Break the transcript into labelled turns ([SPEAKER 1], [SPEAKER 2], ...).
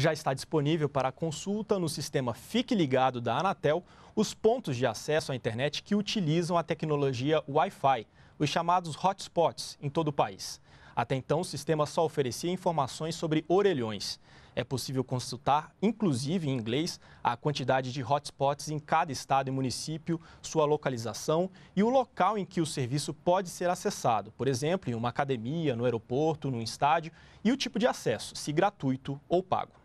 [SPEAKER 1] Já está disponível para consulta no sistema Fique Ligado da Anatel os pontos de acesso à internet que utilizam a tecnologia Wi-Fi, os chamados hotspots, em todo o país. Até então, o sistema só oferecia informações sobre orelhões. É possível consultar, inclusive em inglês, a quantidade de hotspots em cada estado e município, sua localização e o local em que o serviço pode ser acessado, por exemplo, em uma academia, no aeroporto, num estádio, e o tipo de acesso, se gratuito ou pago.